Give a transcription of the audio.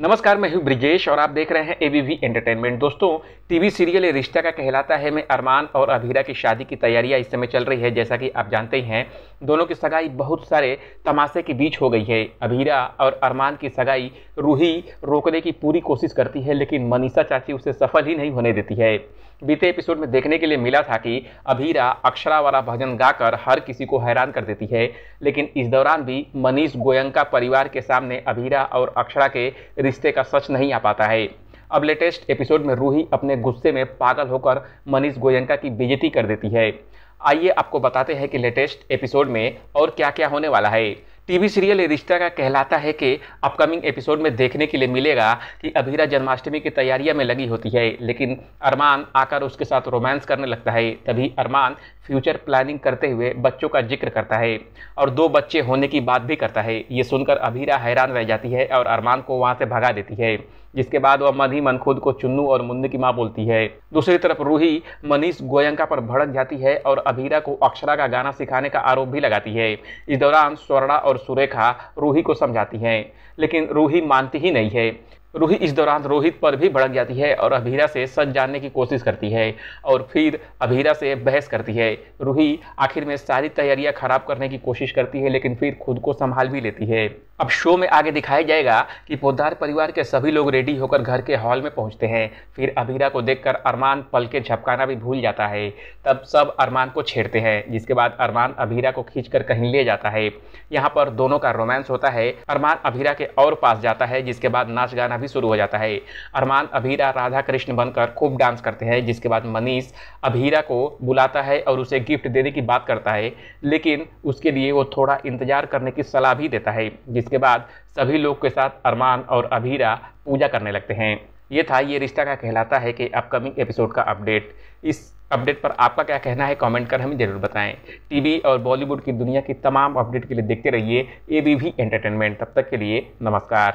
नमस्कार मैं हूं ब्रिजेश और आप देख रहे हैं एबीवी एंटरटेनमेंट दोस्तों टीवी सीरियल रिश्ता का कहलाता है मैं अरमान और अभीरा की शादी की तैयारियां इस समय चल रही है जैसा कि आप जानते ही हैं दोनों की सगाई बहुत सारे तमाशे के बीच हो गई है अभीरा और अरमान की सगाई रूही रोकने की पूरी कोशिश करती है लेकिन मनीषा चाची उसे सफल ही नहीं होने देती है बीते एपिसोड में देखने के लिए मिला था कि अभीरा अक्षरा वाला भजन गाकर हर किसी को हैरान कर देती है लेकिन इस दौरान भी मनीष गोयंका परिवार के सामने अभीरा और अक्षरा के रिश्ते का सच नहीं आ पाता है अब लेटेस्ट एपिसोड में रूही अपने गुस्से में पागल होकर मनीष गोयनका की बेजती कर देती है आइए आपको बताते हैं कि लेटेस्ट एपिसोड में और क्या क्या होने वाला है टीवी सीरियल रिश्ता का कहलाता है कि अपकमिंग एपिसोड में देखने के लिए मिलेगा कि अभीरा जन्माष्टमी की तैयारियां में लगी होती है लेकिन अरमान आकर उसके साथ रोमांस करने लगता है तभी अरमान फ्यूचर प्लानिंग करते हुए बच्चों का जिक्र करता है और दो बच्चे होने की बात भी करता है ये सुनकर अभीरा हैरान रह जाती है और अरमान को वहाँ से भगा देती है जिसके बाद वह मन ही मन खुद को चुन्नू और मुन्नी की माँ बोलती है दूसरी तरफ रूही मनीष गोयंका पर भड़क जाती है और अभीरा को अक्षरा का गाना सिखाने का आरोप भी लगाती है इस दौरान स्वर्णा और सुरेखा रूही को समझाती हैं लेकिन रूही मानती ही नहीं है रूही इस दौरान रोहित पर भी भड़क जाती है और अभीरा से सच जानने की कोशिश करती है और फिर अभीरा से बहस करती है रूही आखिर में सारी तैयारियां खराब करने की कोशिश करती है लेकिन फिर खुद को संभाल भी लेती है अब शो में आगे दिखाया जाएगा कि पोदार परिवार के सभी लोग रेडी होकर घर के हॉल में पहुंचते हैं फिर अभीरा को देखकर अरमान पल के झपकाना भी भूल जाता है तब सब अरमान को छेड़ते हैं जिसके बाद अरमान अभीरा को खींच कहीं ले जाता है यहाँ पर दोनों का रोमांस होता है अरमान अभीरा के और पास जाता है जिसके बाद नाच गाना भी शुरू हो जाता है अरमान अभीरा राधा कृष्ण बनकर खूब डांस करते हैं जिसके बाद मनीष अभीरा को बुलाता है और उसे गिफ्ट देने की बात करता है लेकिन उसके लिए वो थोड़ा इंतज़ार करने की सलाह भी देता है जिसके बाद सभी लोग के साथ अरमान और अभीरा पूजा करने लगते हैं ये था ये रिश्ता का कहलाता है कि अपकमिंग एपिसोड का अपडेट इस अपडेट पर आपका क्या कहना है कमेंट कर हमें ज़रूर बताएं टीवी और बॉलीवुड की दुनिया की तमाम अपडेट के लिए देखते रहिए ए बी एंटरटेनमेंट तब तक के लिए नमस्कार